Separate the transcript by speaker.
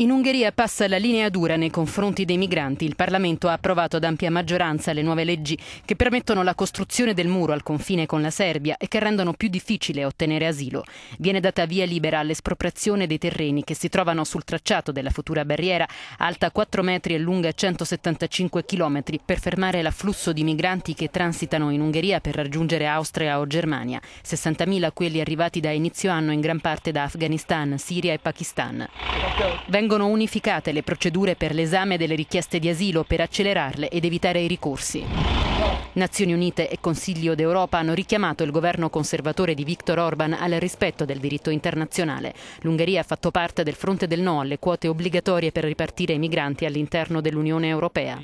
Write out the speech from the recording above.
Speaker 1: In Ungheria passa la linea dura nei confronti dei migranti. Il Parlamento ha approvato ad ampia maggioranza le nuove leggi che permettono la costruzione del muro al confine con la Serbia e che rendono più difficile ottenere asilo. Viene data via libera all'espropriazione dei terreni che si trovano sul tracciato della futura barriera, alta 4 metri e lunga 175 chilometri, per fermare l'afflusso di migranti che transitano in Ungheria per raggiungere Austria o Germania. 60.000 quelli arrivati da inizio anno in gran parte da Afghanistan, Siria e Pakistan. Vengono vengono unificate le procedure per l'esame delle richieste di asilo per accelerarle ed evitare i ricorsi. Nazioni Unite e Consiglio d'Europa hanno richiamato il governo conservatore di Viktor Orban al rispetto del diritto internazionale. L'Ungheria ha fatto parte del fronte del no alle quote obbligatorie per ripartire i migranti all'interno dell'Unione Europea.